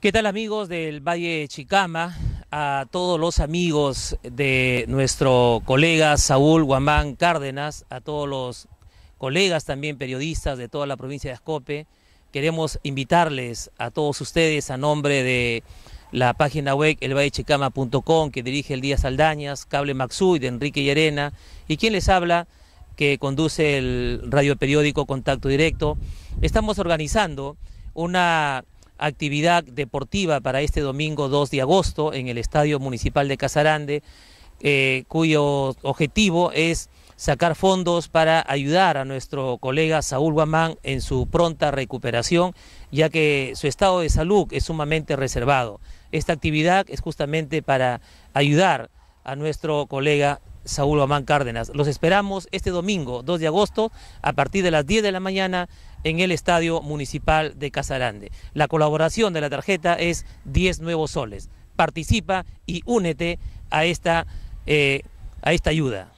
¿Qué tal amigos del Valle Chicama? A todos los amigos de nuestro colega Saúl Guamán Cárdenas, a todos los colegas también periodistas de toda la provincia de Ascope, queremos invitarles a todos ustedes a nombre de la página web elvallechicama.com que dirige el Día Saldañas, Cable Maxui de Enrique Llerena y quien les habla que conduce el radio periódico Contacto Directo. Estamos organizando una actividad deportiva para este domingo 2 de agosto en el Estadio Municipal de Casarande, eh, cuyo objetivo es sacar fondos para ayudar a nuestro colega Saúl Guamán en su pronta recuperación, ya que su estado de salud es sumamente reservado. Esta actividad es justamente para ayudar a nuestro colega Saúl Amán Cárdenas. Los esperamos este domingo, 2 de agosto, a partir de las 10 de la mañana en el Estadio Municipal de Casarande. La colaboración de la tarjeta es 10 nuevos soles. Participa y únete a esta, eh, a esta ayuda.